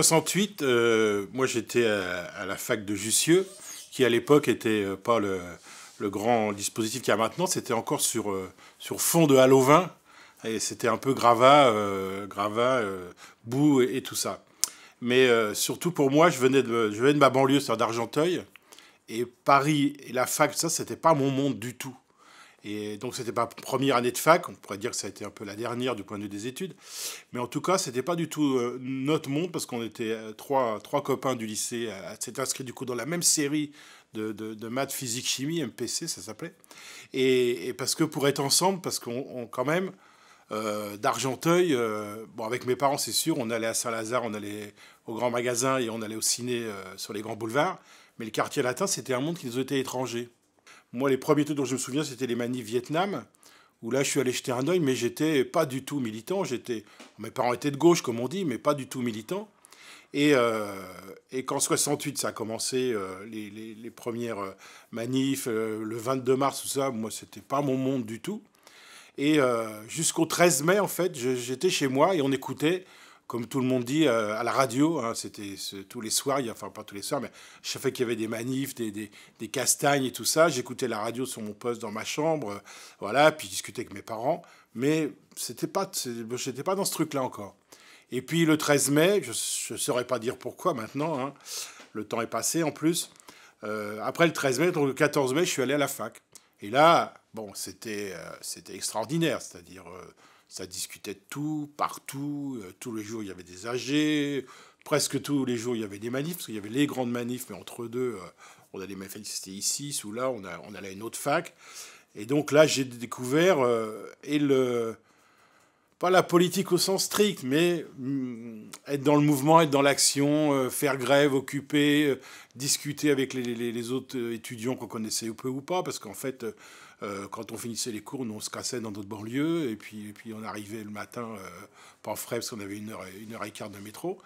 68, euh, moi j'étais à, la fac de Jussieu, qui à l'époque n'était euh, pas le, grand dispositif qu'il y a maintenant, c'était encore sur, euh, sur fond de halovin et c'était un peu gravat, boue et, tout ça. Mais surtout pour moi, je venais de, je venais de ma banlieue, c'est-à-dire d'Argenteuil, et Paris et la fac, ça, c'était pas mon monde du tout. Et donc, c'était pas première année de fac. On pourrait dire que ça a été un peu la dernière du point de vue des études. Mais en tout cas, c'était pas du tout euh, notre monde parce qu'on était euh, trois, trois copains du lycée euh, à inscrit du coup dans la même série de, de, maths, physique, chimie, MPC, ça s'appelait. Et, parce que pour être ensemble, parce qu'on quand même, d'Argenteuil, bon, avec mes parents, c'est sûr, on allait à Saint-Lazare, on allait au grand magasin et on allait au ciné sur les grands boulevards. Mais le quartier latin, c'était un monde qui nous était étranger. Moi, les premiers trucs dont je me souviens, c'était les manifs Vietnam, où là, je suis allé jeter un oeil, mais j'étais pas du tout militant. J'étais, mes parents étaient de gauche, comme on dit, mais pas du tout militant. Et, euh, et qu'en 68, ça a commencé, euh, les, premières euh, manifs, euh, le 22 mars, tout ça, moi, c'était pas mon monde du tout. Et jusqu'au 13 mai, en fait, j'étais chez moi et on écoutait comme tout le monde dit, euh, à la radio. Hein, c'était tous les soirs, enfin pas tous les soirs, mais chaque fois qu'il y avait des manifs, des, castagnes et tout ça, j'écoutais la radio sur mon poste dans ma chambre, euh, voilà, puis discutais avec mes parents. Mais c'était pas, j'étais pas dans ce truc-là encore. Et puis le 13 mai, je ne saurais pas dire pourquoi maintenant, hein, le temps est passé en plus. Euh, après le 13 mai, donc le 14 mai, je suis allé à la fac. Et là, Bon, c'était euh, c'était extraordinaire, c'est-à-dire euh, ça discutait de tout, partout, euh, tous les jours il y avait des AG, presque tous les jours il y avait des manifs, parce qu'il y avait les grandes manifs, mais entre deux, on allait manifester ici, sous là, on, a, on allait à une autre fac. Et donc là, j'ai découvert, et le, pas la politique au sens strict, mais mm, être dans le mouvement, être dans l'action, faire grève, occuper, discuter avec les, les autres étudiants qu'on connaissait ou peu ou pas, parce qu'en fait, euh, quand on finissait les cours, nous, on se cassait dans notre banlieue. Et puis, et puis on arrivait le matin, euh, pas frais, parce qu'on avait une heure, une heure et quart de métro.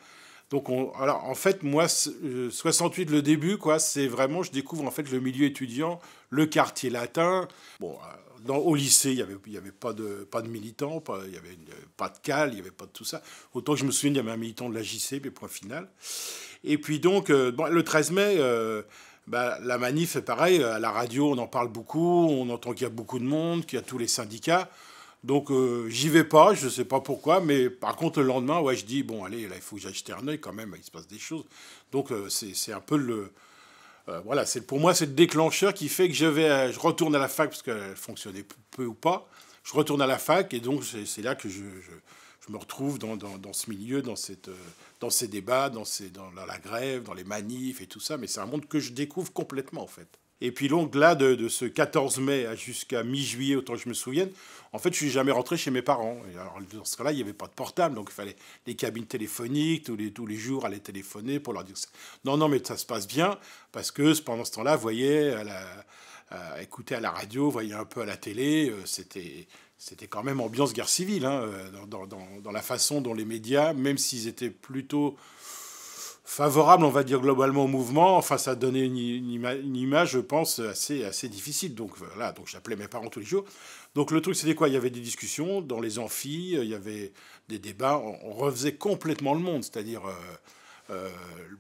Donc, on, alors, en fait, moi, 68, euh, le début, quoi, c'est vraiment, je découvre en fait le milieu étudiant, le quartier latin. Bon, euh, dans, au lycée, il n'y avait, y avait pas, de, pas de militants, pas, il y avait pas de cale, il n'y avait pas de tout ça. Autant que je me souviens, il y avait un militant de la JC, mais point final. Et puis donc, le 13 mai, bah, la manif, c'est pareil. Euh, à la radio, on en parle beaucoup. On entend qu'il y a beaucoup de monde, qu'il y a tous les syndicats. Donc, euh, j'y vais pas. Je sais pas pourquoi. Mais par contre, le lendemain, ouais, je dis bon, allez, là, il faut que j'achète un œil quand même. Il se passe des choses. Donc, euh, c'est un peu le. voilà, c'est pour moi, c'est le déclencheur qui fait que je vais, je retourne à la fac parce qu'elle fonctionnait peu ou pas. Je retourne à la fac et donc c'est là que je je me retrouve dans, ce milieu, dans, cette, euh, dans ces débats, dans, dans la grève, dans les manifs et tout ça. Mais c'est un monde que je découvre complètement, en fait. Et puis donc là, de, ce 14 mai jusqu'à mi-juillet, autant que je me souvienne, en fait, je suis jamais rentré chez mes parents. alors, dans ce cas-là, il n'y avait pas de portable, donc il fallait les cabines téléphoniques, tous les, tous les jours, aller téléphoner pour leur dire Non, non, mais ça se passe bien, parce que pendant ce temps-là, vous voyez, à la, écouter à la radio, voyez un peu à la télé, euh, c'était c'était quand même ambiance guerre civile, hein, euh, dans, la façon dont les médias, même s'ils étaient plutôt favorables, on va dire, globalement au mouvement, enfin, ça donnait une, image, je pense, assez, assez difficile. Donc voilà, donc j'appelais mes parents tous les jours. Donc le truc, c'était quoi Il y avait des discussions dans les amphis, il y avait des débats, on, refaisait complètement le monde, c'est-à-dire... Euh, euh,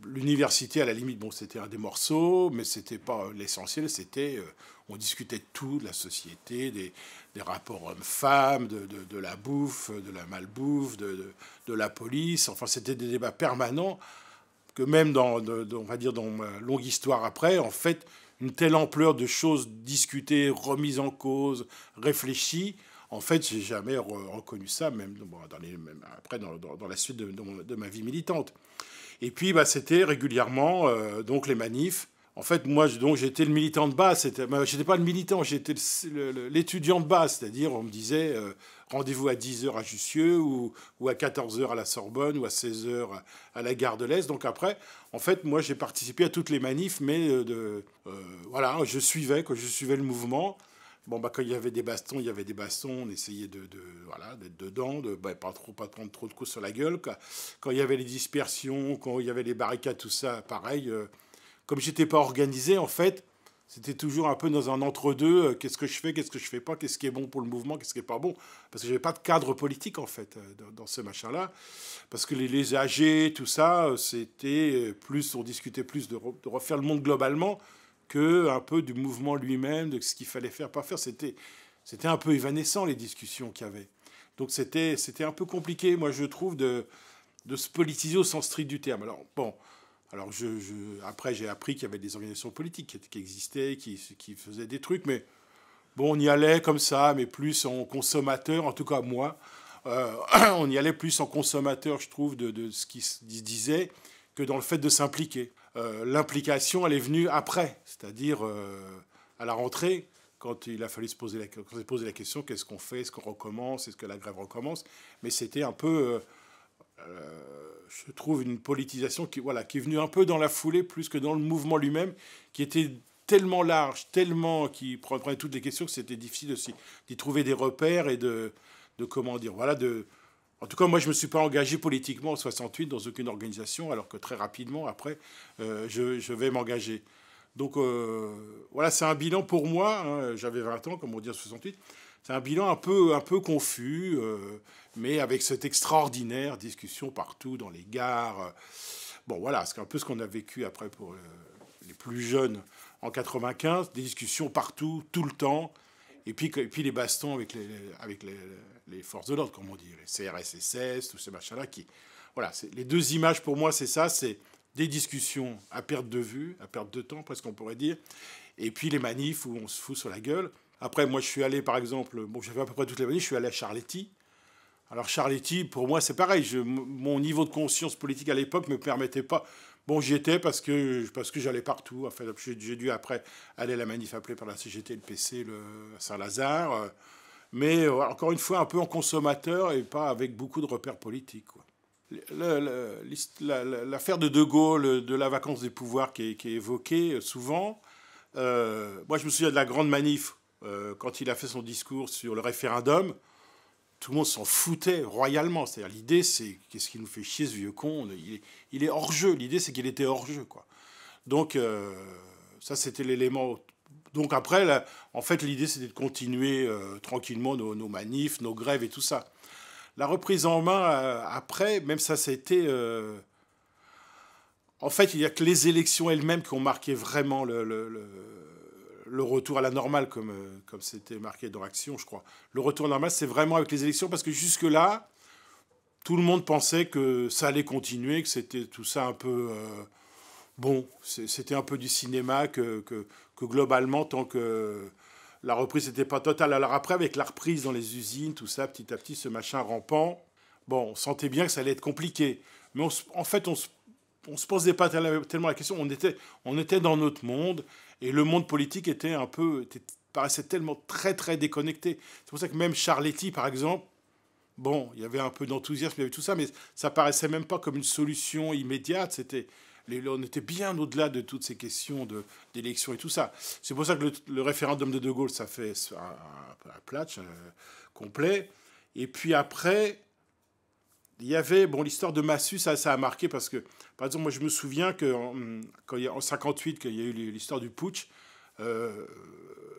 l'université, à la limite, bon, c'était un des morceaux, mais c'était pas l'essentiel. C'était, on discutait de tout, de la société, des, des rapports hommes-femmes, de, la bouffe, de la malbouffe, de, la police. Enfin, c'était des débats permanents que même dans, on va dire, dans ma longue histoire après, en fait, une telle ampleur de choses discutées, remises en cause, réfléchies, en fait, j'ai jamais reconnu ça, même, dans les, même après, dans, la suite de, ma vie militante. Et puis, bah, c'était régulièrement euh, donc les manifs, en fait, moi, donc, j'étais le militant de base. n'étais bah, pas le militant, j'étais l'étudiant de base. C'est-à-dire, on me disait euh, rendez-vous à 10h à Jussieu ou, à 14h à la Sorbonne ou à 16h à, la gare de l'Est. Donc après, en fait, moi, j'ai participé à toutes les manifs, mais euh, euh, voilà, je suivais, quand je suivais le mouvement. Bon, bah, quand il y avait des bastons, il y avait des bastons, on essayait de, voilà, d'être dedans, de ne bah, pas, trop, pas prendre trop de coups sur la gueule. Quand il y avait les dispersions, quand il y avait les barricades, tout ça, pareil comme j'étais pas organisé, en fait, c'était toujours un peu dans un entre-deux. Euh, qu'est-ce que je fais, qu'est-ce que je fais pas, qu'est-ce qui est bon pour le mouvement, qu'est-ce qui est pas bon. Parce que j'avais pas de cadre politique, en fait, euh, dans, ce machin-là. Parce que les, les AG, tout ça, euh, c'était plus, on discutait plus de, refaire le monde globalement que un peu du mouvement lui-même, de ce qu'il fallait faire, pas faire. C'était, c'était un peu évanescent, les discussions qu'il y avait. Donc c'était, c'était un peu compliqué, moi, je trouve, de, de se politiser au sens strict du terme. Alors, bon, alors après, j'ai appris qu'il y avait des organisations politiques qui, existaient, qui, faisaient des trucs, mais bon, on y allait comme ça, mais plus en consommateur, en tout cas moi, euh, on y allait plus en consommateur, je trouve, de, ce qui se disait que dans le fait de s'impliquer. Euh, l'implication, elle est venue après, c'est-à-dire euh, à la rentrée, quand il a fallu se poser la, se poser la question, qu'est-ce qu'on fait, est-ce qu'on recommence, est-ce que la grève recommence, mais c'était un peu je euh, trouve une politisation qui, voilà, qui est venue un peu dans la foulée plus que dans le mouvement lui-même, qui était tellement large, tellement qui prenait toutes les questions que c'était difficile aussi d'y trouver des repères et de, de comment dire, voilà, en tout cas, moi, je ne me suis pas engagé politiquement en 68 dans aucune organisation, alors que très rapidement, après, euh, je, vais m'engager. Donc, euh, voilà, c'est un bilan pour moi. Hein, j'avais 20 ans, comme on dit en 68. C'est un bilan un peu, un peu confus, euh, mais avec cette extraordinaire discussion partout dans les gares. Bon, voilà, c'est un peu ce qu'on a vécu après pour euh, les plus jeunes en 95, des discussions partout, tout le temps, et puis, et puis les bastons avec les, avec les, forces de l'ordre, comme on dit, les CRSSS, tous ces machins-là qui... Voilà, les deux images pour moi, c'est ça, c'est des discussions à perte de vue, à perte de temps, presque on pourrait dire, et puis les manifs où on se fout sur la gueule. Après, moi, je suis allé, par exemple, bon, j'avais à peu près toutes les années, je suis allé à Charletti. Alors, Charletti, pour moi, c'est pareil. mon niveau de conscience politique à l'époque ne me permettait pas. Bon, j'y étais parce que, parce que j'allais partout. Enfin, j'ai dû, après, aller à la manif appelée par la CGT, le PC, le Saint-Lazare. Mais, euh, encore une fois, un peu en consommateur et pas avec beaucoup de repères politiques, quoi. L'affaire de De Gaulle, euh, de la vacance des pouvoirs qui est, qui est évoquée euh, souvent, moi je me souviens de la grande manif euh, quand il a fait son discours sur le référendum, tout le monde s'en foutait royalement. C'est-à-dire, l'idée, c'est qu'est-ce qui nous fait chier ce vieux con il est, hors jeu. L'idée, c'est qu'il était hors jeu, quoi. Donc, euh, ça, c'était l'élément. Donc, après, en fait, l'idée, c'était de continuer euh, tranquillement nos, manifs, nos grèves et tout ça. La reprise en main, après, même ça, c'était... En fait, il n'y a que les élections elles-mêmes qui ont marqué vraiment le le retour à la normale, comme euh, comme c'était marqué dans Action, je crois. Le retour normal, c'est vraiment avec les élections, parce que jusque-là, tout le monde pensait que ça allait continuer, que c'était tout ça un peu... Euh, bon, c'était un peu du cinéma, que, globalement, tant que la reprise n'était pas totale. Alors après, avec la reprise dans les usines, tout ça, petit à petit, ce machin rampant, bon, on sentait bien que ça allait être compliqué. Mais en fait, on ne se posait pas tellement la question. On était, on était dans notre monde. Et le monde politique était un peu, paraissait tellement très très déconnecté. C'est pour ça que même Charletti, par exemple, bon, il y avait un peu d'enthousiasme, il y avait tout ça, mais ça paraissait même pas comme une solution immédiate. C'était on était bien au-delà de toutes ces questions d'élection et tout ça. C'est pour ça que le, référendum de De Gaulle, ça fait un, platch euh, complet. Et puis après, il y avait, bon, l'histoire de Massu, ça a marqué parce que par exemple, moi, je me souviens que 1958, hum, quand il y a, qu'il y a eu l'histoire du putsch, euh,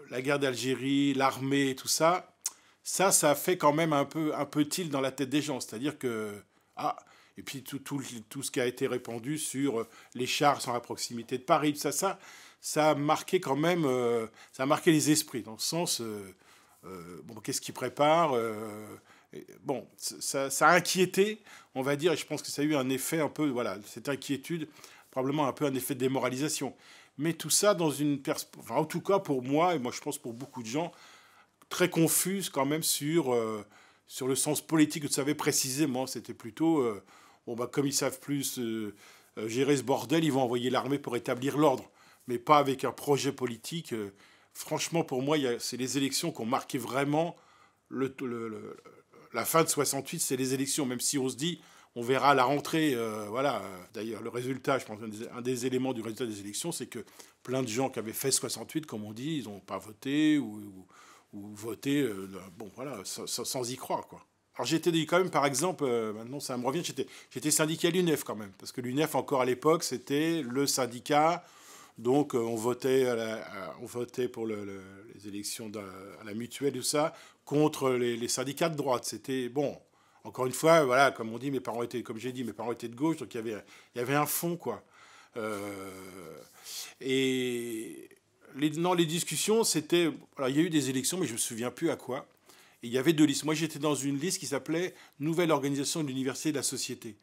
la guerre d'Algérie, l'armée, tout ça, ça, ça a fait quand même un peu un peu tilt dans la tête des gens. C'est-à-dire que ah, et puis tout, tout, tout, ce qui a été répandu sur euh, les chars sont la proximité de Paris, tout ça, ça, ça a marqué quand même, euh, ça a marqué les esprits dans le sens, bon, qu'est-ce qu'ils préparent bon, ça, a inquiété, on va dire, et je pense que ça a eu un effet un peu, voilà, cette inquiétude, probablement un peu un effet de démoralisation. Mais tout ça dans une enfin, en tout cas pour moi, et moi je pense pour beaucoup de gens, très confuse quand même sur, euh, sur le sens politique que tu savais précisément. C'était plutôt, on euh, bon, bah, comme ils savent plus euh, gérer ce bordel, ils vont envoyer l'armée pour établir l'ordre, mais pas avec un projet politique. franchement, pour moi, c'est les élections qui ont marqué vraiment le la fin de 68, c'est les élections, même si on se dit, on verra la rentrée. Euh, voilà. Euh, d'ailleurs, le résultat, je pense, un des, éléments du résultat des élections, c'est que plein de gens qui avaient fait 68, comme on dit, ils n'ont pas voté ou, voté, euh, bon, voilà, sans, y croire, quoi. Alors j'étais quand même, par exemple, maintenant ça me revient, j'étais syndiqué à l'UNEF quand même, parce que l'UNEF encore à l'époque, c'était le syndicat donc euh, on votait, on votait pour les élections à la mutuelle, tout ça, contre les, syndicats de droite. C'était bon. Encore une fois, voilà, comme on dit, mes parents étaient, comme j'ai dit, mes parents étaient de gauche, donc il y avait, il y avait un fond, quoi. Euh, et les, les discussions, c'était, alors il y a eu des élections, mais je me souviens plus à quoi. Et il y avait deux listes. Moi, j'étais dans une liste qui s'appelait Nouvelle Organisation de l'Université et de la Société.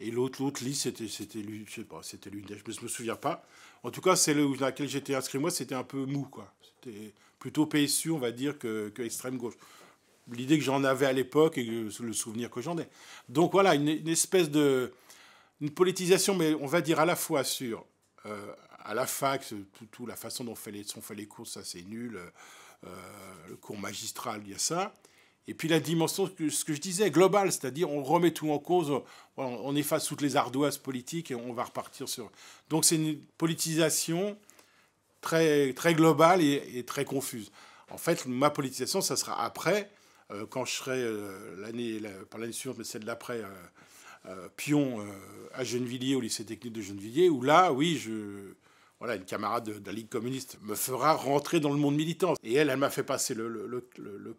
Et l'autre, l'autre liste, c'était, c'était, je sais c'était je me souviens pas. En tout cas, celle dans laquelle j'étais inscrit, moi, c'était un peu mou, quoi. C'était plutôt PSU, on va dire, que, extrême gauche. L'idée que j'en avais à l'époque et le souvenir que j'en ai. Donc voilà, une, espèce de. Une politisation, mais on va dire à la fois sur. Euh, à la fac, tout, la façon dont on fait les, fait les cours, ça c'est nul. Euh, le cours magistral, il y a ça. Et puis la dimension, ce que je disais, globale, c'est-à-dire on remet tout en cause, on efface toutes les ardoises politiques et on va repartir sur... Donc c'est une politisation très, très globale et, très confuse. En fait, ma politisation, ça sera après, euh, quand je serai euh, l'année, par l'année suivante, mais celle d'après, euh, euh pion à Gennevilliers, au lycée technique de Gennevilliers, où là, oui, je voilà, une camarade de, la Ligue communiste, me fera rentrer dans le monde militant. Et elle, elle m'a fait passer le,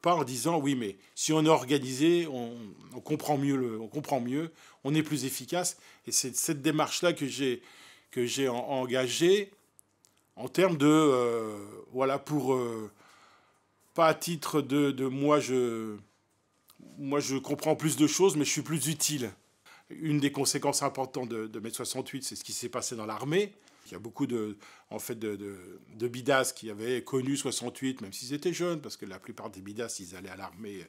pas en disant, oui, mais si on est organisé, on, comprend, mieux on comprend mieux, on est plus efficace. Et c'est cette démarche-là que j'ai engagée en termes de, euh, voilà, pour, euh, pas à titre de, moi, je, moi, je comprends plus de choses, mais je suis plus utile. Une des conséquences importantes de, de mai 68, c'est ce qui s'est passé dans l'armée. Il y a beaucoup de, en fait, de, bidas qui avaient connu 68, même s'ils étaient jeunes, parce que la plupart des bidas, ils allaient à l'armée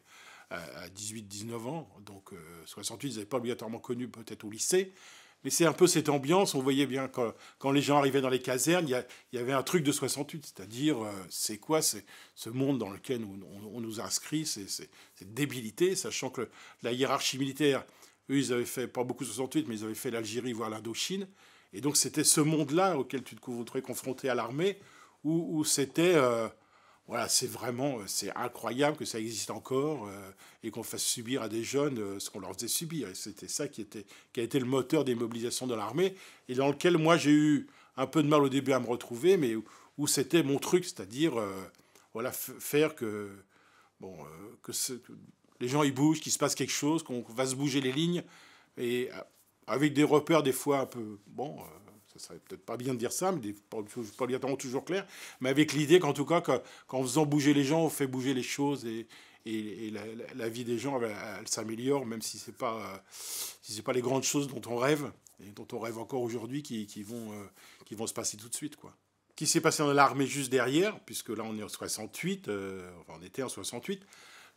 euh, à 18-19 ans. Donc 68, euh, ils n'avaient pas obligatoirement connu peut-être au lycée. Mais c'est un peu cette ambiance. On voyait bien quand, quand les gens arrivaient dans les casernes, il y, avait un truc de 68. C'est-à-dire, euh, c'est quoi ce monde dans lequel on, nous inscrit C'est débilité, sachant que la hiérarchie militaire, eux, ils avaient fait, pas beaucoup 68, mais ils avaient fait l'Algérie, voire l'Indochine. Et donc c'était ce monde-là auquel tu te trouvais confronté à l'armée, où, c'était... Euh, voilà, c'est vraiment euh, c'est incroyable que ça existe encore euh, et qu'on fasse subir à des jeunes ce qu'on leur faisait subir. Et c'était ça qui, était, qui a été le moteur des mobilisations de l'armée et dans lequel moi j'ai eu un peu de mal au début à me retrouver, mais où, c'était mon truc, c'est-à-dire voilà, faire que, bon, que, les gens ils bougent, qu'il se passe quelque chose, qu'on va se bouger les lignes. Et avec des repères des fois un peu... Bon, ça euh, ça serait peut-être pas bien de dire ça, mais des, pas, pas obligatoirement toujours clair, mais avec l'idée qu'en tout cas, qu'en faisant bouger les gens, on fait bouger les choses et, et, la, vie des gens, elle, s'améliore, même si ce n'est pas, euh, pas les grandes choses dont on rêve, et dont on rêve encore aujourd'hui, qui, qui, vont, euh, qui vont se passer tout de suite. quoi. Qui s'est passé dans l'armée juste derrière, puisque là on est en 68, enfin on était en 68,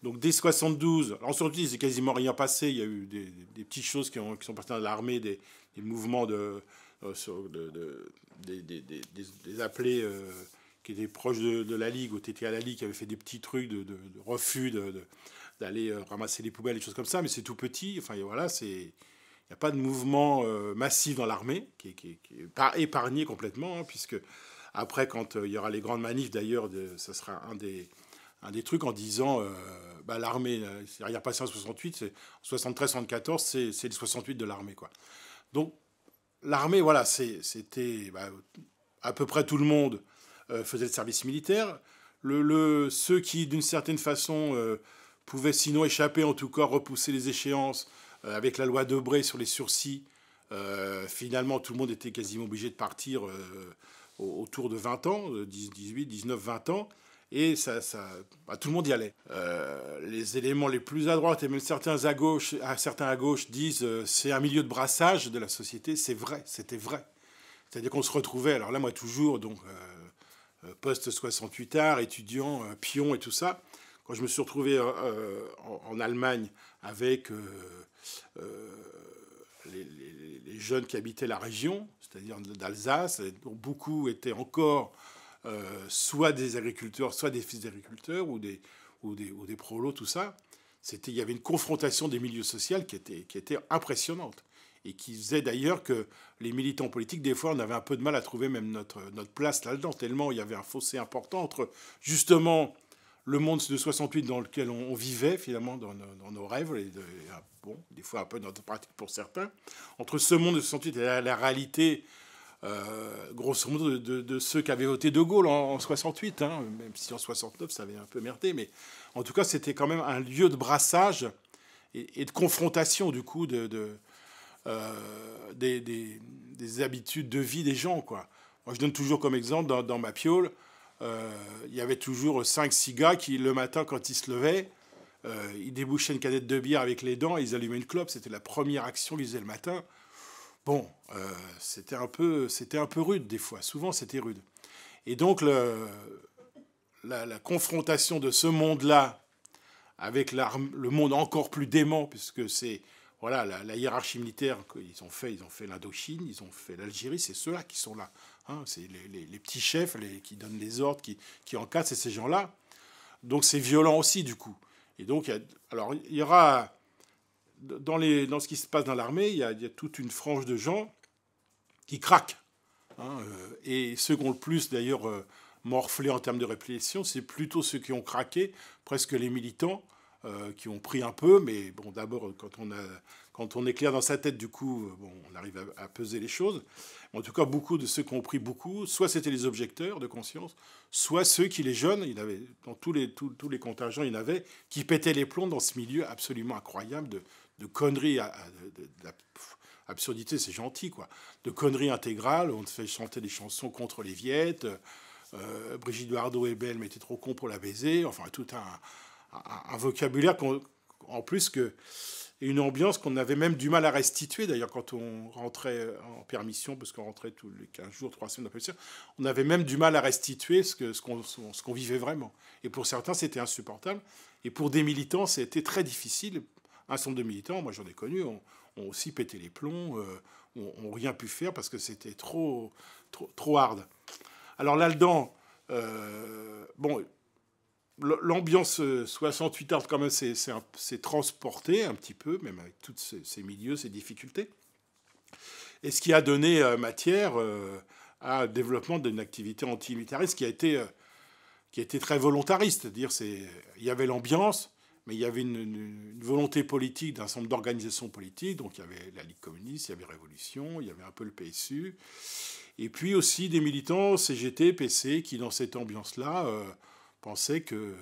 donc dès 72, en 72, c'est quasiment rien passé. Il y a eu des, petites choses qui, ont, qui sont parties de l'armée, des, mouvements de, euh, de, des, appelés euh, qui étaient proches de, la Ligue, au étaient à la Ligue, qui avaient fait des petits trucs de, refus d'aller euh, ramasser les poubelles, des choses comme ça. Mais c'est tout petit. Enfin voilà, c'est il n'y a pas de mouvement massif dans l'armée qui, pas épargné complètement, hein, puisque après, quand il y aura les grandes manifs, d'ailleurs, ça sera un des un des trucs en disant euh, bah, l'armée, euh, il n'y a pas ça en 68, 73-74, c'est le 68 de l'armée. quoi. Donc l'armée, voilà, c'était bah, à peu près tout le monde euh, faisait le service militaire. Le, ceux qui, d'une certaine façon, pouvaient sinon échapper, en tout cas repousser les échéances avec la loi Debré sur les sursis, finalement tout le monde était quasiment obligé de partir autour de 20 ans, 18, 19, 20 ans et ça, bah, tout le monde y allait. Euh, les éléments les plus à droite et même certains à gauche, certains à gauche disent que euh, c'est un milieu de brassage de la société, c'est vrai, c'était vrai. C'est-à-dire qu'on se retrouvait, alors là moi toujours, donc euh, euh post 68 art, étudiant, pion et tout ça, quand je me suis retrouvé en, Allemagne avec les, les, jeunes qui habitaient la région, c'est-à-dire d'Alsace, dont beaucoup étaient encore euh, soit des agriculteurs, soit des fils d'agriculteurs ou des, ou, des, prolos, tout ça. C'était, il y avait une confrontation des milieux sociaux qui était, qui était impressionnante et qui faisait d'ailleurs que les militants politiques, des fois, on avait un peu de mal à trouver même notre, notre place là-dedans, tellement il y avait un fossé important entre justement le monde de 68 dans lequel on, vivait finalement dans, nos rêves, et, des fois un peu notre pratique pour certains, entre ce monde de 68 et la réalité euh, grosso modo, de, de, de, ceux qu'avait voté De Gaulle en, 68, hein, même si en 69 ça avait un peu merdé, mais en tout cas c'était quand même un lieu de brassage et, de confrontation du coup de, euh, des, habitudes de vie des gens. Quoi. je donne toujours comme exemple dans, ma piole, euh, il y avait toujours 5-6 gars qui le matin quand ils se levaient, ils débouchaient une canette de bière avec les dents, ils allumaient une clope. C'était la première action qu'ils faisaient le matin. Bon, euh, c'était un, peu, un peu rude des fois, souvent c'était rude. Et donc la, confrontation de ce monde-là avec le monde encore plus dément, puisque c'est voilà, la, hiérarchie militaire qu'ils ont fait, ils ont fait l'Indochine, ils ont fait l'Algérie, c'est ceux-là qui sont là. Hein. c'est les, petits chefs qui donnent les ordres, qui, qui encadrent, ces gens-là. Donc c'est violent aussi du coup. Et donc, alors il y aura dans, les, dans ce qui se passe dans l'armée, il, y, a toute une frange de gens qui craquent. Hein, euh, et ceux qui ont le plus d'ailleurs euh, morflé en termes de répression, c'est plutôt ceux qui ont craqué, presque les militants, euh, qui ont pris un peu. Mais bon, d'abord, quand, on a, quand on est dans sa tête, du coup, bon, on arrive à, peser les choses. En tout cas, beaucoup de ceux qui ont pris beaucoup, soit c'était les objecteurs de conscience, soit ceux qui, les jeunes, il avait, dans tous les, tous, les contingents, il y en avait, qui pétaient les plombs dans ce milieu absolument incroyable de, de conneries, absurdité, c'est gentil, quoi, de conneries intégrales. On fait chanter des chansons contre les Viettes. Euh, Brigitte Bardot est belle, mais trop con pour la baiser. Enfin, tout un, vocabulaire en plus que une ambiance qu'on avait même du mal à restituer. D'ailleurs, quand on rentrait en permission, parce qu'on rentrait tous les 15 jours, 3 semaines on avait même du mal à restituer ce qu'on ce qu'on vivait vraiment. Et pour certains, c'était insupportable. Et pour des militants, c'était très difficile. Un certain de militants, moi j'en ai connu, ont, aussi pété les plombs, euh, ont, rien pu faire parce que c'était trop, trop, trop, hard. Alors là-dedans, euh, bon, l'ambiance 68 euh, hard quand même s'est transportée un petit peu, même avec tous ces, milieux, ces difficultés. Et ce qui a donné matière à développement d'une activité anti-militariste qui a été qui volontariste, très volontariste. Dire c'est, il y avait l'ambiance, mais il y avait une, volonté politique d'un certain nombre d'organisations politiques, donc il y avait la Ligue communiste, il y avait Révolution, il y avait un peu le PSU, et puis aussi des militants CGT, PC, qui dans cette ambiance-là euh, pensaient que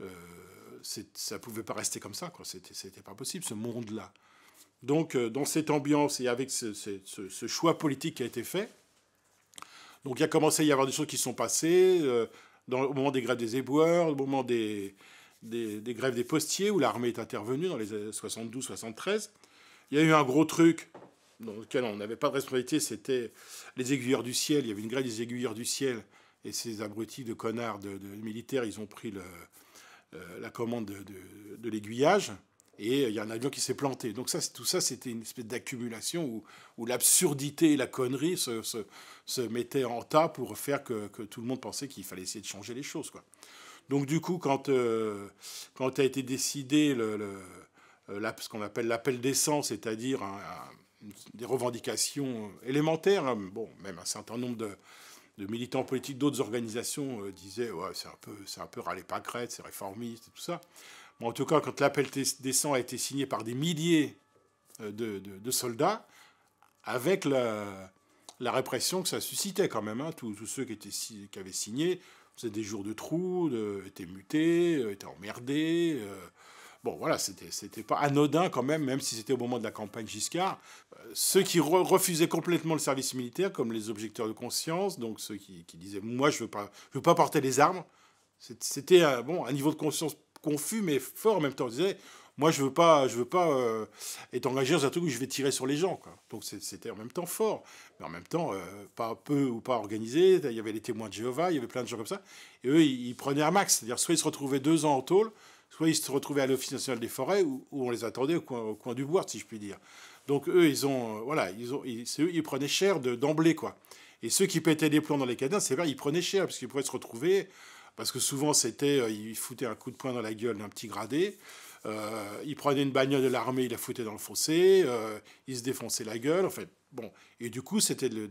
euh, ça ne pouvait pas rester comme ça, Ce C'était, pas possible, ce monde-là. Donc euh, dans cette ambiance et avec ce, choix politique qui a été fait, donc il a commencé à y avoir des choses qui sont passées dans, au moment des grèves des éboueurs, au moment des des, grèves des postiers où l'armée est intervenue dans les 72-73. Il y a eu un gros truc dans lequel on n'avait pas de responsabilité, c'était les aiguilleurs du ciel. Il y avait une grève des aiguilleurs du ciel et ces abrutis de connards de, militaires, ils ont pris euh, la commande de, l'aiguillage et il y a un avion qui s'est planté. Donc ça, tout ça, c'était une espèce d'accumulation où, l'absurdité et la connerie se, mettaient en tas pour faire que, que tout le monde pensait qu'il fallait essayer de changer les choses. Quoi. Donc du coup, euh, quand, a été décidé le, euh, ce qu'on appelle l'appel d'essence, c'est-à-dire des revendications euh, élémentaires, hein, bon, même un certain nombre de, militants politiques d'autres organisations disaient ouais, c'est un peu peu râler pas crête, c'est réformiste et tout ça. Mais en tout cas, quand l'appel d'essence a été signé par des milliers de, soldats, avec la, répression que ça suscitait quand même. Hein, tous, tous, ceux qui, étaient, qui avaient signé c'est des jours de trou, de, euh, était muté, euh, était emmerdé. Euh. bon, voilà, c'était pas anodin quand même, même si c'était au moment de la campagne Giscard. ceux qui refusaient complètement le service militaire, comme les objecteurs de conscience, donc ceux qui, disaient Moi, je veux pas, je veux pas porter les armes, c'était bon, un niveau de conscience confus, mais fort en même temps. disait moi, je veux pas, je veux pas euh, être engagé dans un truc où je vais tirer sur les gens. Quoi. Donc, c'était en même temps fort, mais en même temps euh, pas peu ou pas organisé. Il y avait les témoins de Jéhovah, il y avait plein de gens comme ça. Et eux, ils, prenaient un max. C'est-à-dire, soit ils se retrouvaient deux ans en tôle, soit ils se retrouvaient à l'Office national des forêts où, on les attendait au coin, du bois, si je puis dire. Donc, eux, ils ont, euh, voilà, ils ont, eux, ils prenaient cher d'emblée, quoi. Et ceux qui pétaient des plombs dans les cadenas, c'est vrai, ils prenaient cher, parce qu'ils pouvaient se retrouver, parce que souvent c'était, ils foutaient un coup de poing dans la gueule d'un petit gradé, euh, il prenait une bagnole de l'armée, il la foutait dans le fossé, euh, il se défonçait la gueule, en fait. Bon, et du coup, c'était le,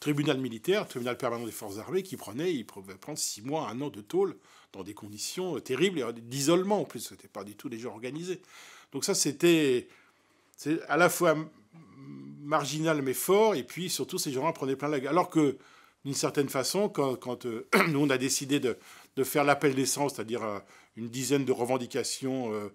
tribunal militaire, le tribunal permanent des forces armées, qui prenait, il pouvait prendre six mois, un an de tôle, dans des conditions euh, terribles, d'isolement en plus, c'était pas du tout des gens organisés. Donc ça, c'était à la fois marginal mais fort, et puis surtout, ces gens-là prenaient plein la gueule. Alors que, d'une certaine façon, quand, nous, on a décidé de, de faire l'appel d'essence, c'est-à-dire une dizaine de revendications euh,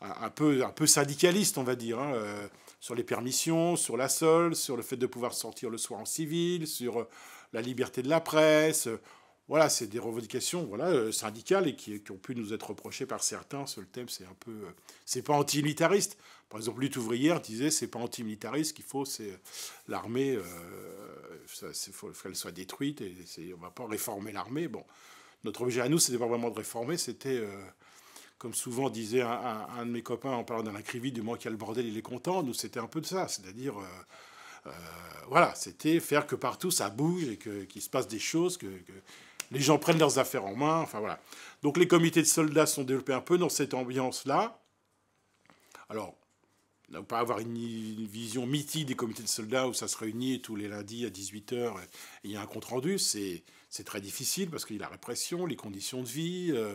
un, peu, un peu syndicalistes, on va dire, hein, euh, sur les permissions, sur la sol, sur le fait de pouvoir sortir le soir en civil, sur euh, la liberté de la presse. Voilà, c'est des revendications voilà, syndicales et qui, ont pu nous être reprochées par certains sur le thème, c'est un peu... c'est pas anti militariste Par exemple, Lutte ouvrière disait c'est pas anti militariste qu'il faut, c'est l'armée, ça qu'elle soit détruite et on va pas réformer l'armée. Bon, notre objet à nous, c'était pas vraiment de réformer, c'était, euh, comme souvent disait un, de mes copains en parlant d'un acrivie, du moins qu'il y a le bordel, il est content. Nous, c'était un peu de ça, c'est-à-dire, euh, euh, voilà, c'était faire que partout ça bouge et qu'il se passe des choses, que, les gens prennent leurs affaires en main, enfin voilà. Donc les comités de soldats sont développés un peu dans cette ambiance-là. Alors, ne pas avoir une, vision mythique des comités de soldats où ça se réunit tous les lundis à 18h et il y a un compte-rendu, c'est c'est très difficile parce qu'il y a la répression, les conditions de vie, euh,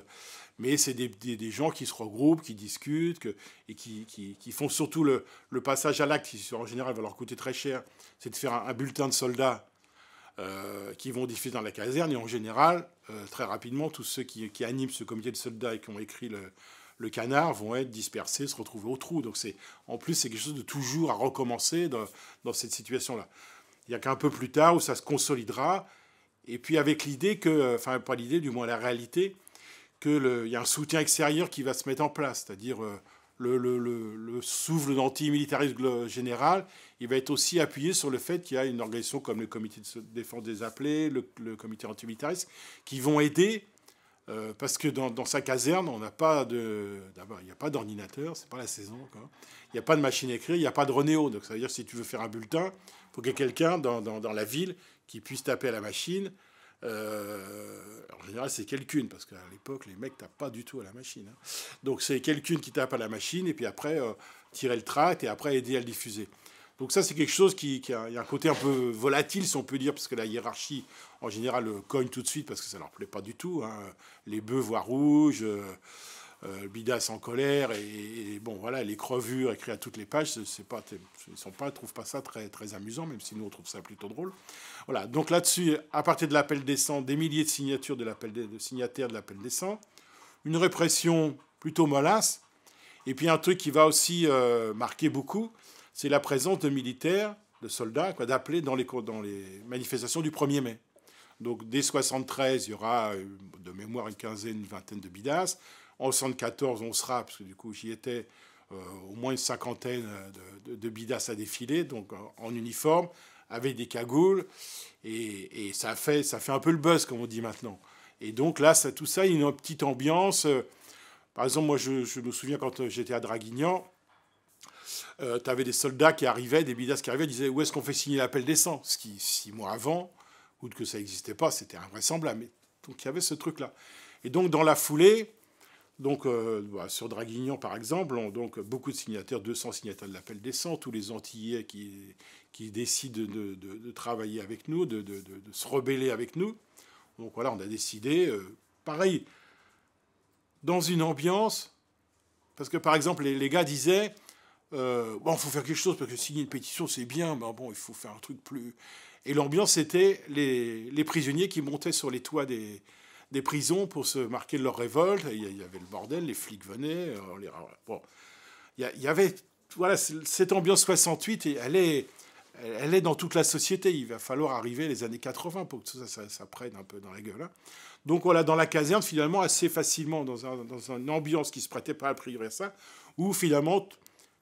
mais c'est des, gens qui se regroupent, qui discutent que, et qui, font surtout le, passage à l'acte, qui en général va leur coûter très cher. C'est de faire un, bulletin de soldats euh, qui vont diffuser dans la caserne et en général, euh, très rapidement, tous ceux qui, animent ce comité de soldats et qui ont écrit le, canard vont être dispersés, se retrouver au trou. Donc c'est en plus c'est quelque chose de toujours à recommencer dans, dans cette situation-là. Il n'y a qu'un peu plus tard où ça se consolidera et puis avec l'idée que, enfin pas l'idée, du moins la réalité, qu'il y a un soutien extérieur qui va se mettre en place, c'est-à-dire euh, le, souffle d'antimilitarisme général, il va être aussi appuyé sur le fait qu'il y a une organisation comme le comité de défense des appelés, le, comité antimilitariste, qui vont aider, euh, parce que dans, sa caserne, on n'a pas de... il n'y a pas d'ordinateur, c'est pas la saison, il n'y a pas de machine à écrire, il n'y a pas de renéo, donc ça veut dire si tu veux faire un bulletin, il faut qu'il y ait quelqu'un dans la ville qui puisse taper à la machine. Euh, en général, c'est quelqu'une, parce qu'à l'époque, les mecs tapent pas du tout à la machine. Hein. Donc, c'est quelqu'une qui tape à la machine, et puis après, euh, tirer le tract, et après, aider à le diffuser. Donc, ça, c'est quelque chose qui, a, un côté un peu volatile, si on peut dire, parce que la hiérarchie, en général, cogne tout de suite, parce que ça leur plaît pas du tout. Hein. Les bœufs voient rouge. Euh, euh, bidas en colère et, bon voilà les crevures écrites à toutes les pages c'est pas ils sont pas trouvent pas ça très très amusant même si nous on trouve ça plutôt drôle voilà donc là-dessus à partir de l'appel des sangs des milliers de signatures de l'appel de signataires de l'appel des sangs une répression plutôt mollasse et puis un truc qui va aussi euh, marquer beaucoup c'est la présence de militaires de soldats quoi d'appeler dans les dans les manifestations du 1er mai donc dès 73 il y aura euh, de mémoire une quinzaine une vingtaine de bidas en 74, on sera, parce que du coup, j'y étais, euh, au moins une cinquantaine de, bidas à défiler, donc en, uniforme, avec des cagoules. Et, ça, fait, ça fait un peu le buzz, comme on dit maintenant. Et donc là, ça, tout ça, il y a une petite ambiance. Euh, par exemple, moi, je, me souviens quand euh, j'étais à Draguignan, tu avais des soldats qui arrivaient, des bidas qui arrivaient, disaient où est-ce qu'on fait signer l'appel des sangs Ce qui, six mois avant, ou que ça n'existait pas, c'était invraisemblable. Mais, donc il y avait ce truc-là. Et donc dans la foulée, donc, euh, bah, sur Draguignan, par exemple, donc, beaucoup de signataires, 200 signataires de l'appel des 100, tous les Antillais qui, qui décident de, travailler avec nous, de, de, se rebeller avec nous. Donc voilà, on a décidé, euh, pareil, dans une ambiance, parce que par exemple, les, les gars disaient, euh, bon, il faut faire quelque chose, parce que signer une pétition, c'est bien, mais bon, il faut faire un truc plus... Et l'ambiance, c'était les, les prisonniers qui montaient sur les toits des, des prisons pour se marquer de leur révolte. Il y avait le bordel, les flics venaient. Euh, bon. Il y avait voilà, cette ambiance 68, et elle, est, elle est dans toute la société. Il va falloir arriver les années 80 pour que ça, ça, prenne un peu dans la gueule. Hein. Donc voilà, dans la caserne, finalement, assez facilement, dans, un, dans une ambiance qui se prêtait pas à priori à ça, où finalement,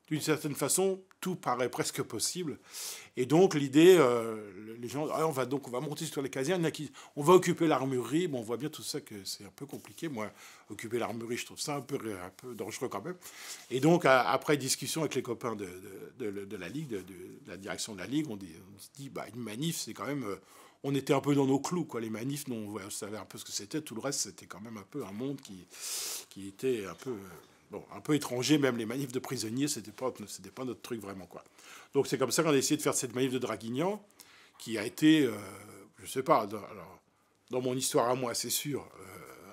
d'une certaine façon, tout paraît presque possible. Et donc l'idée, euh, les gens, ah, on va donc on va monter sur les casernes, on va occuper l'armurerie. Bon, on voit bien tout ça que c'est un peu compliqué. Moi, occuper l'armurerie, je trouve ça un peu, un peu dangereux quand même. Et donc après discussion avec les copains de, de, la ligue, de, la direction de la ligue, on, dit, se dit, bah une manif, c'est quand même euh, on était un peu dans nos clous, quoi. Les manifs, on savait un peu ce que c'était. Tout le reste, c'était quand même un peu un monde qui, qui était un peu euh, bon, un peu étranger, même les manifs de prisonniers, c'était pas, pas notre truc vraiment, quoi. Donc c'est comme ça qu'on a essayé de faire cette manif de Draguignan, qui a été, euh, je sais pas, dans, mon histoire à moi, c'est sûr, euh,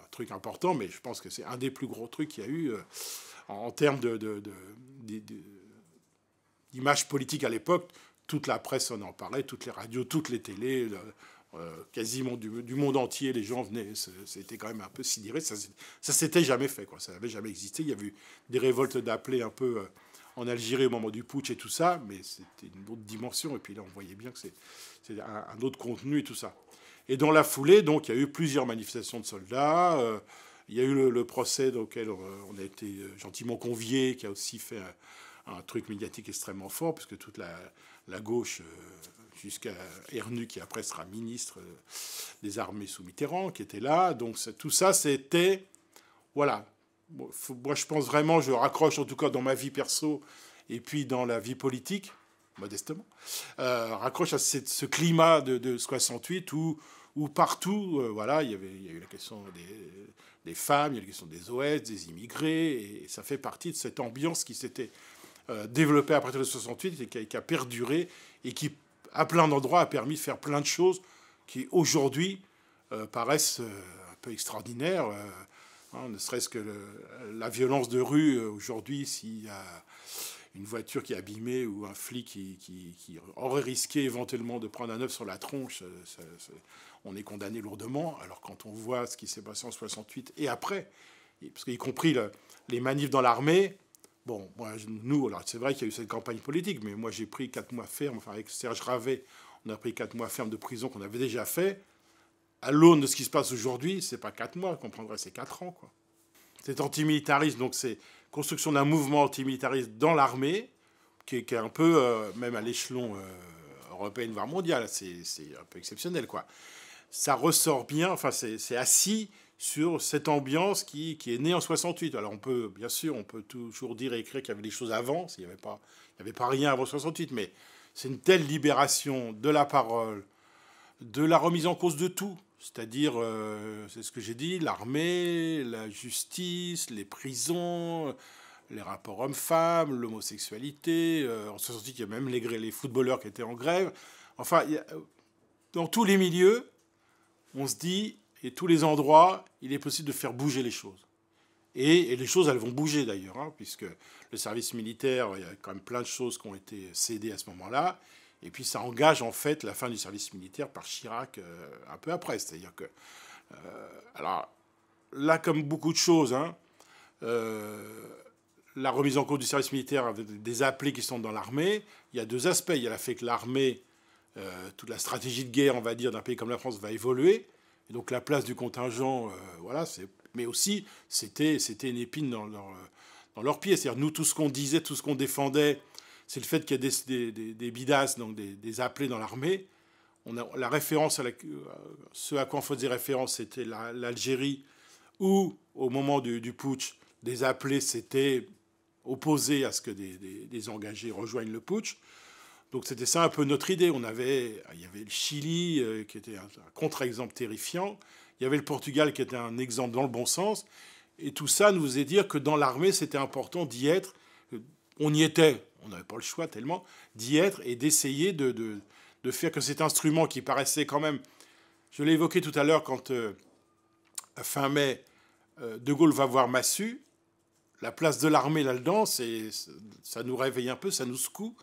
un truc important, mais je pense que c'est un des plus gros trucs qu'il y a eu euh, en, termes de, de, d'image politique à l'époque. Toute la presse en en parlait, toutes les radios, toutes les télés. Euh, quasiment du, monde entier, les gens venaient, c'était quand même un peu sidéré, ça, ça s'était jamais fait, quoi. ça n'avait jamais existé, il y a eu des révoltes d'appelés un peu euh, en Algérie au moment du putsch et tout ça, mais c'était une autre dimension, et puis là on voyait bien que c'est un, autre contenu et tout ça. Et dans la foulée, donc, il y a eu plusieurs manifestations de soldats, euh, il y a eu le, procès procès auquel on a été gentiment convié, qui a aussi fait un, truc médiatique extrêmement fort, puisque toute la gauche jusqu'à Ernu, qui après sera ministre euh, des armées sous Mitterrand, qui était là. Donc tout ça, c'était... Voilà. moi, je pense vraiment, je raccroche en tout cas dans ma vie perso et puis dans la vie politique, modestement, euh, raccroche à ce climat de, de 68 où, où partout, euh, voilà, il y, avait, il y a eu la question des, des, femmes, il y a eu la question des OS, des immigrés, et, ça fait partie de cette ambiance qui s'était développée à partir de 68 et qui a, qui a perduré et qui à plein d'endroits, a permis de faire plein de choses qui aujourd'hui euh, paraissent euh, un peu extraordinaires. Euh, hein, ne serait-ce que la violence de rue aujourd'hui, s'il y a une voiture qui est abîmée ou un flic qui, aurait risqué éventuellement de prendre un œuf sur la tronche, on est condamné lourdement. Alors quand on voit ce qui s'est passé en 68 et après, parce qu'y compris les manifs dans l'armée, Bon, moi, nous, alors c'est vrai qu'il y a eu cette campagne politique, mais moi j'ai pris quatre mois ferme, enfin avec Serge Ravet, on a pris quatre mois ferme de prison qu'on avait déjà fait. À l'aune de ce qui se passe aujourd'hui, c'est pas quatre mois, comprendrait, c'est quatre ans, quoi. C'est antimilitarisme, donc c'est construction d'un mouvement antimilitariste dans l'armée, qui, est, un peu, euh, même à l'échelon euh, européen, voire mondial, c'est un peu exceptionnel, quoi. Ça ressort bien, enfin c'est assis sur cette ambiance qui, est née en 68. Alors on peut, bien sûr, on peut toujours dire et écrire qu'il y avait des choses avant, s'il n'y avait, pas, avait pas rien avant 68, mais c'est une telle libération de la parole, de la remise en cause de tout, c'est-à-dire, euh, c'est ce que j'ai dit, l'armée, la justice, les prisons, les rapports hommes-femmes, l'homosexualité, euh, en 68, il y a même les, les footballeurs qui étaient en grève. Enfin, dans tous les milieux, on se dit, et tous les endroits, il est possible de faire bouger les choses. Et, les choses, elles vont bouger d'ailleurs, hein, puisque le service militaire, il y a quand même plein de choses qui ont été cédées à ce moment-là. Et puis ça engage en fait la fin du service militaire par Chirac euh, un peu après. C'est-à-dire que, euh, alors là, comme beaucoup de choses, hein, euh, la remise en cause du service militaire avec des appelés qui sont dans l'armée, il y a deux aspects. Il y a le fait que l'armée, toute la stratégie de guerre, on va dire, d'un pays comme la France va évoluer. Et donc la place du contingent, euh, voilà, Mais aussi, c'était, une épine dans leur, pieds. pied. C'est-à-dire, nous, tout ce qu'on disait, tout ce qu'on défendait, c'est le fait qu'il y a des, des, bidas, donc des, appelés dans l'armée. la référence à euh, ce à quoi on faisait référence, c'était l'Algérie, où, au moment du, du putsch, des appelés s'étaient opposés à ce que des, engagés rejoignent le putsch. Donc c'était ça un peu notre idée. On avait, il y avait le Chili euh, qui était un, contre-exemple terrifiant, il y avait le Portugal qui était un exemple dans le bon sens, et tout ça nous faisait dire que dans l'armée c'était important d'y être. Euh, on y était, on n'avait pas le choix tellement d'y être et d'essayer de, faire que cet instrument qui paraissait quand même, je l'ai évoqué tout à l'heure quand euh, fin mai De Gaulle va voir Massu, la place de l'armée là-dedans, ça nous réveille un peu, ça nous secoue.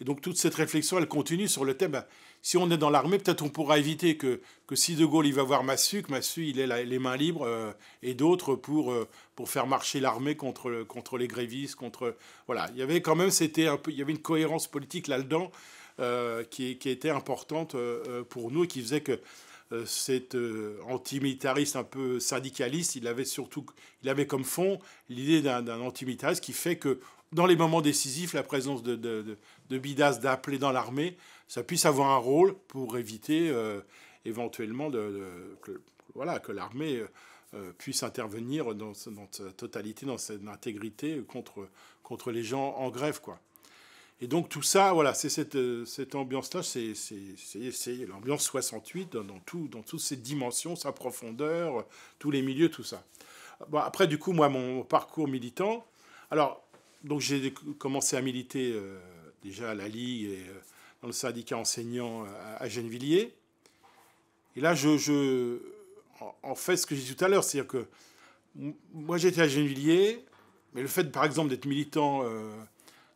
Et donc toute cette réflexion, elle continue sur le thème, ben, si on est dans l'armée, peut-être on pourra éviter que, que si De Gaulle, il va voir Massu, que Massu, il ait les mains libres, euh, et d'autres pour, euh, pour faire marcher l'armée contre, contre les grévistes, contre... Voilà, il y avait quand même, c'était un peu, il y avait une cohérence politique là-dedans euh, qui, était importante pour nous et qui faisait que cet antimilitariste un peu syndicaliste, il avait surtout, il avait comme fond l'idée d'un antimilitariste qui fait que dans les moments décisifs, la présence de, Bidas d'appeler dans l'armée, ça puisse avoir un rôle pour éviter euh, éventuellement de, que, voilà, que l'armée euh, euh, puisse intervenir dans, sa totalité, dans son intégrité contre, contre les gens en grève. Quoi. Et donc tout ça, voilà, c'est cette, ambiance-là, c'est l'ambiance 68 dans, tout, dans toutes ses dimensions, sa profondeur, tous les milieux, tout ça. Bon, après, du coup, moi, mon parcours militant, alors donc j'ai commencé à militer euh, déjà à la Ligue et euh, dans le syndicat enseignant euh, à, Gennevilliers. Et là, je, en, fait ce que j'ai dit tout à l'heure, c'est-à-dire que moi j'étais à Gennevilliers, mais le fait par exemple d'être militant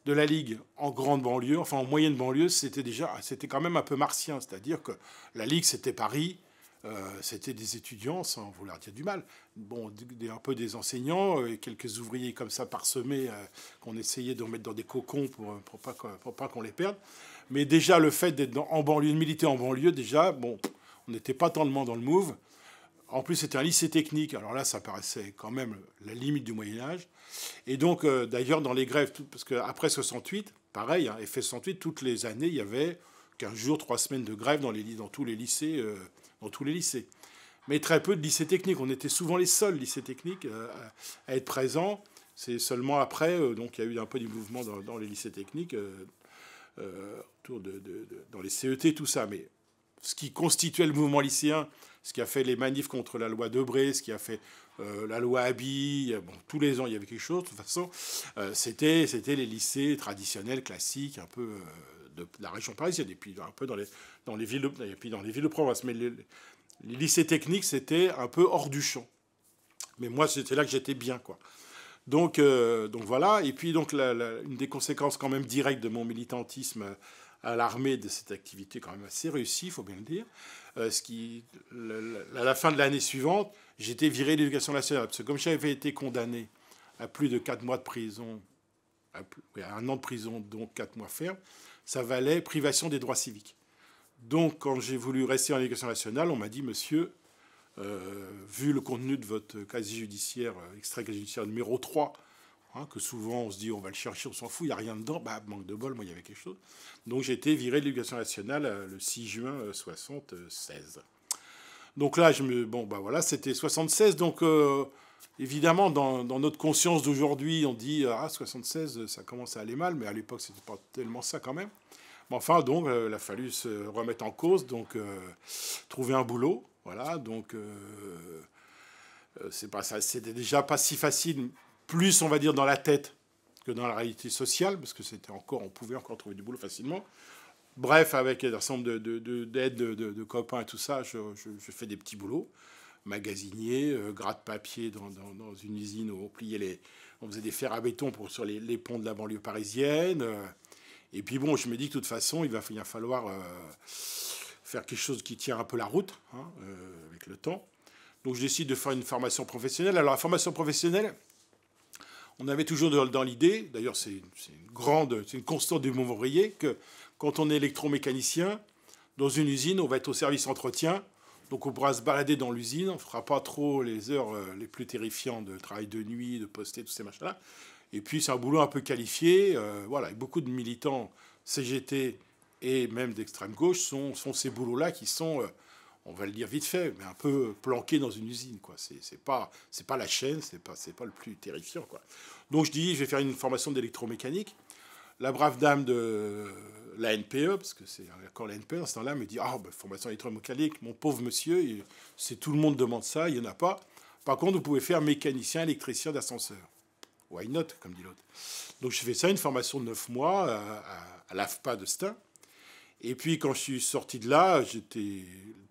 de la Ligue en grande banlieue, enfin en moyenne banlieue, c'était déjà, c'était quand même un peu martien, c'est-à-dire que la Ligue c'était Paris, euh, c'était des étudiants, sans vouloir dire du mal, bon, un peu des enseignants, euh, et quelques ouvriers comme ça parsemés, euh, qu'on essayait de mettre dans des cocons pour, pas, qu'on les perde. Mais déjà, le fait d'être en banlieue, de militer en banlieue, déjà, bon, on n'était pas tellement dans le move. En plus, c'était un lycée technique. Alors là, ça paraissait quand même la limite du Moyen Âge. Et donc, d'ailleurs, dans les grèves, parce qu'après 68, pareil, hein, effet 68, toutes les années, il y avait 15 jours, 3 semaines de grève dans, les, dans tous les lycées dans tous les lycées, mais très peu de lycées techniques. On était souvent les seuls lycées techniques euh, à être présents. C'est seulement après, euh, donc il y a eu un peu du mouvement dans, les lycées techniques, euh, autour de, dans les CET, tout ça. Mais ce qui constituait le mouvement lycéen, ce qui a fait les manifs contre la loi Debré, ce qui a fait la loi Abi, bon, tous les ans il y avait quelque chose, de toute façon, c'était, c'était les lycées traditionnels, classiques, un peu de la région parisienne, et puis un peu dans les, dans les, villes, de, et puis dans les villes de province. Mais les, lycées techniques, c'était un peu hors du champ. Mais moi, c'était là que j'étais bien, quoi. Donc, euh, donc voilà. Et puis, donc, une des conséquences quand même directes de mon militantisme à l'armée de cette activité quand même assez réussie, il faut bien le dire. Euh, ce qui, à la fin de l'année suivante, j'étais viré de l'éducation nationale. Parce que comme j'avais été condamné à plus de 4 mois de prison, à, un an de prison, donc 4 mois ferme, ça valait privation des droits civiques. Donc, quand j'ai voulu rester en éducation nationale, on m'a dit, monsieur, euh, vu le contenu de votre quasi judiciaire, euh, extrait judiciaire numéro 3, hein, que souvent on se dit on va le chercher, on s'en fout, il n'y a rien dedans, bah manque de bol, moi il y avait quelque chose. Donc j'ai été viré de l'éducation nationale euh, le 6 juin 1976. Donc là, je me, bon bah voilà, c'était 76, donc Évidemment, dans, notre conscience d'aujourd'hui, on dit euh, Ah, 76, euh, ça commence à aller mal, mais à l'époque, c'était pas tellement ça quand même. Mais enfin, donc, euh, il a fallu se remettre en cause, donc trouver un boulot. Voilà, donc ce c'est pas ça, c'était déjà pas si facile, plus on va dire dans la tête que dans la réalité sociale, parce que c'était encore, on pouvait encore trouver du boulot facilement. Bref, avec un ensemble d'aides, de, copains et tout ça, je fais des petits boulots magasinier, euh, gratte-papier dans, une usine où on les, on faisait des fers à béton pour sur les, ponts de la banlieue parisienne. Euh, et puis bon, je me dis que de toute façon, il va, falloir euh, faire quelque chose qui tient un peu la route hein, avec le temps. Donc je décide de faire une formation professionnelle. Alors la formation professionnelle, on avait toujours dans l'idée, d'ailleurs c'est une grande, c'est une constante du mouvement ouvrier, que quand on est électromécanicien, dans une usine, on va être au service entretien, donc on pourra se balader dans l'usine, on fera pas trop les heures euh, les plus terrifiantes de travail de nuit, de poster, tous ces machins-là. Et puis c'est un boulot un peu qualifié, euh, voilà, beaucoup de militants CGT et même d'extrême gauche sont, ces boulots-là qui sont, euh, on va le dire vite fait, mais un peu planqués dans une usine, quoi. C'est pas, c'est pas la chaîne, c'est pas, c'est pas le plus terrifiant, quoi. Donc je dis, je vais faire une formation d'électromécanique. La brave dame de la NPE, parce que c'est encore la NPE, en ce temps-là, me dit Ah, ben, formation électromécanique mon pauvre monsieur, c'est tout le monde demande ça, il n'y en a pas. Par contre, vous pouvez faire mécanicien, électricien d'ascenseur. Why not, comme dit l'autre. Donc, je fais ça, une formation de 9 mois euh, à, l'AFPA de Stein. Et puis, quand je suis sorti de là, j'étais.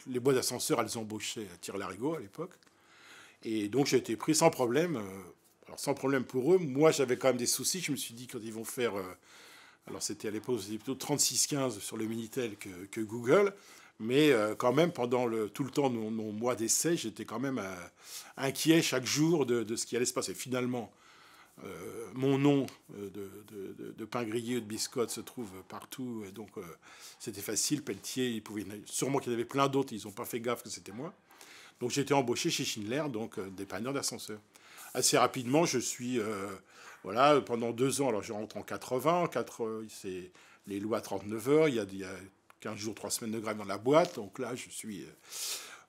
Les boîtes d'ascenseur, elles embauchaient à Tire-Larigot à l'époque. Et donc, j'ai été pris sans problème. Euh, alors, sans problème pour eux. Moi, j'avais quand même des soucis. Je me suis dit, quand ils vont faire euh, alors c'était à l'époque, c'était plutôt 36-15 sur le Minitel que, Google. Mais euh, quand même, pendant le, tout le temps de mon, mois d'essai, j'étais quand même euh, inquiet chaque jour de, ce qui allait se passer. Finalement, euh, mon nom de, pain grillé ou de biscotte se trouve partout. Et donc c'était facile. Pelletier, il pouvait, sûrement qu'il y en avait plein d'autres. Ils n'ont pas fait gaffe que c'était moi. Donc j'étais embauché chez Schindler, donc dépanneur d'ascenseur. Assez rapidement, je suis voilà, pendant deux ans, alors je rentre en 80, euh, c'est les lois 39 heures, il y, a, 15 jours, 3 semaines de grève dans la boîte, donc là je suis, euh,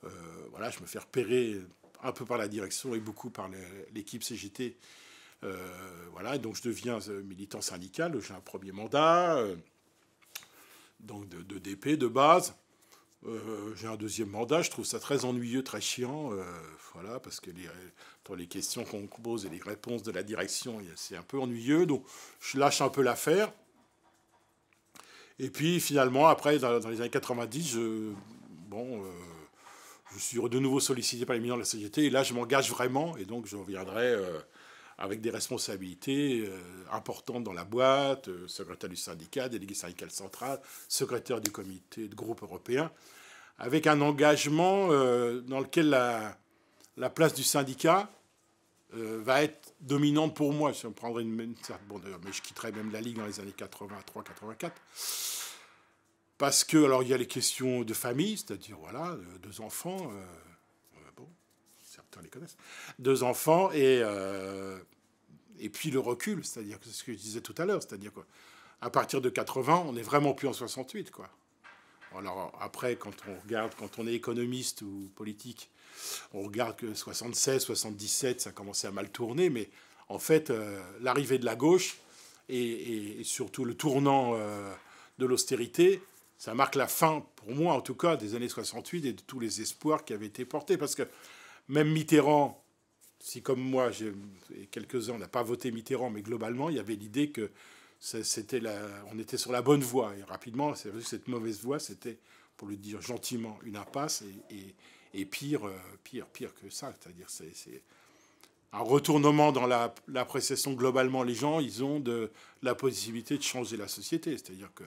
euh, voilà, je me fais repérer un peu par la direction et beaucoup par l'équipe CGT. voilà, donc je deviens militant syndical, j'ai un premier mandat, donc de, DP de base. Euh, j'ai un deuxième mandat, je trouve ça très ennuyeux, très chiant, euh, voilà, parce que dans les questions qu'on pose et les réponses de la direction, c'est un peu ennuyeux, donc je lâche un peu l'affaire. Et puis finalement, après, dans, les années 90, je, bon, euh, je suis de nouveau sollicité par les militants de la société, et là, je m'engage vraiment, et donc je reviendrai avec des responsabilités euh, importantes dans la boîte, euh, secrétaire du syndicat, délégué syndical central, secrétaire du comité de groupe européen, avec un engagement euh, dans lequel la, place du syndicat va être dominante pour moi. Si on une, mais je quitterais même la Ligue dans les années 83-84. Parce que, alors, il y a les questions de famille, c'est-à-dire, voilà, deux enfants, les connaissent, deux enfants et, euh, et puis le recul, c'est-à-dire que ce que je disais tout à l'heure, c'est-à-dire À partir de 80, on n'est vraiment plus en 68, quoi. Alors après, quand on regarde, quand on est économiste ou politique, on regarde que 76, 77, ça a commencé à mal tourner, mais en fait, euh, l'arrivée de la gauche et, surtout le tournant euh, de l'austérité, ça marque la fin, pour moi en tout cas, des années 68 et de tous les espoirs qui avaient été portés. Parce que même Mitterrand, si comme moi, j'ai quelques-uns, on n'a pas voté Mitterrand, mais globalement, il y avait l'idée que c'était on était sur la bonne voie. Et rapidement, cette mauvaise voie, c'était, pour le dire gentiment, une impasse et, et, pire, euh, pire, pire que ça. C'est-à-dire, c'est un retournement dans l'appréciation la, globalement. Les gens, ils ont de la possibilité de changer la société. C'est-à-dire que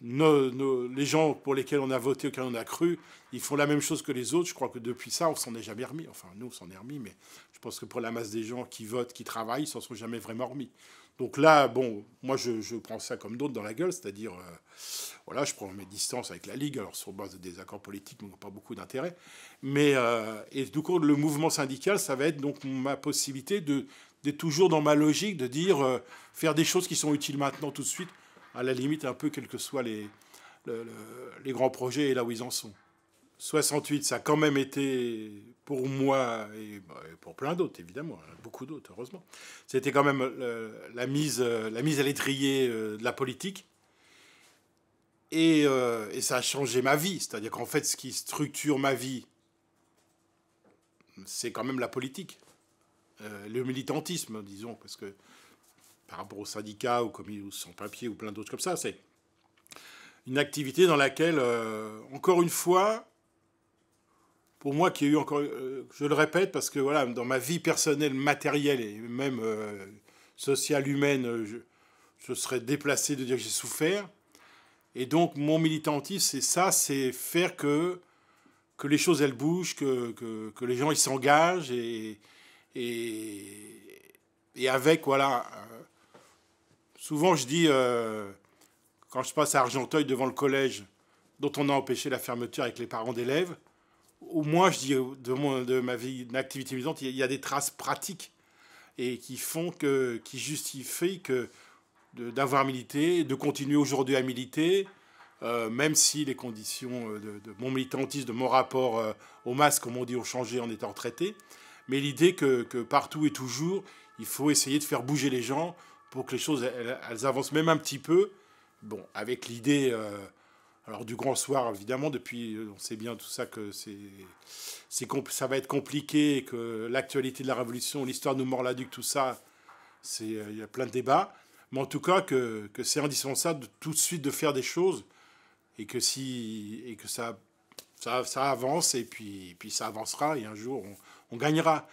les gens pour lesquels on a voté, auxquels on a cru, ils font la même chose que les autres. Je crois que depuis ça, on s'en est jamais remis. Enfin, nous, on s'en est remis, mais je pense que pour la masse des gens qui votent, qui travaillent, ils s'en sont jamais vraiment remis. Donc là, bon, moi, je, prends ça comme d'autres dans la gueule, c'est-à-dire, euh, voilà, je prends mes distances avec la Ligue, alors sur base des accords politiques, n'ont pas beaucoup d'intérêt. Mais, euh, et du coup, le mouvement syndical, ça va être donc ma possibilité d'être toujours dans ma logique de dire, euh, faire des choses qui sont utiles maintenant, tout de suite, à la limite un peu quels que soient les, les grands projets et là où ils en sont. 68, ça a quand même été pour moi et bah, pour plein d'autres, évidemment, hein, beaucoup d'autres, heureusement. C'était quand même euh, la mise, euh, la mise à l'étrier euh, de la politique. Et, et, ça a changé ma vie. C'est-à-dire qu'en fait, ce qui structure ma vie, c'est quand même la politique, le militantisme, disons, parce que par rapport aux syndicats ou comme sans papier ou plein d'autres comme ça. C'est une activité dans laquelle, euh, encore une fois, pour moi qui ai eu encore, euh, je le répète parce que voilà, dans ma vie personnelle, matérielle et même euh, sociale, humaine, je, serais déplacé de dire que j'ai souffert. Et donc mon militantisme, c'est ça, c'est faire que que les choses elles bougent, que, que, les gens ils s'engagent et, et, et avec voilà Souvent, je dis, euh, quand je passe à Argenteuil devant le collège, dont on a empêché la fermeture avec les parents d'élèves, au moins, je dis, euh, de, ma vie d'activité militante, il y, a des traces pratiques et qui font que, qui justifient que d'avoir milité, de continuer aujourd'hui à militer, euh, même si les conditions de, mon militantisme, de mon rapport aux au masque, comme on dit, ont changé en étant retraité. Mais l'idée que, partout et toujours, il faut essayer de faire bouger les gens, pour que les choses elles, avancent même un petit peu. Bon, avec l'idée euh, alors du grand soir, évidemment, depuis euh, on sait bien tout ça que c'est ça va être compliqué, que l'actualité de la Révolution, l'histoire nous mord la duc, tout ça, c'est euh, il y a plein de débats. Mais en tout cas, que, que c'est indispensable de, tout de suite de faire des choses et que si et que ça ça, avance et puis, puis ça avancera et un jour on, on gagnera.